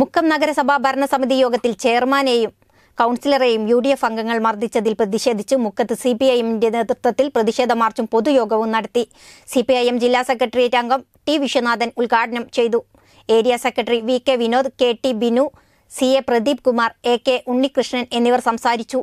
മുക്കം നഗരസഭാ ഭരണസമിതി യോഗത്തിൽ ചെയർമാനെയും കൗൺസിലറെയും യു ഡി എഫ് അംഗങ്ങൾ മർദ്ദിച്ചതിൽ പ്രതിഷേധിച്ച് മുക്കത്ത് സി പി ഐ എമ്മിന്റെ നേതൃത്വത്തിൽ പ്രതിഷേധ മാർച്ചും പൊതുയോഗവും നടത്തി സി പി ഐ എം ജില്ലാ സെക്രട്ടേറിയറ്റ് അംഗം ടി വിശ്വനാഥൻ ഉദ്ഘാടനം ചെയ്തു area secretary V K Vinod K T Binu C A Pradeep Kumar A K Unnikrishnan എന്നിവർ സംസാരിച്ചു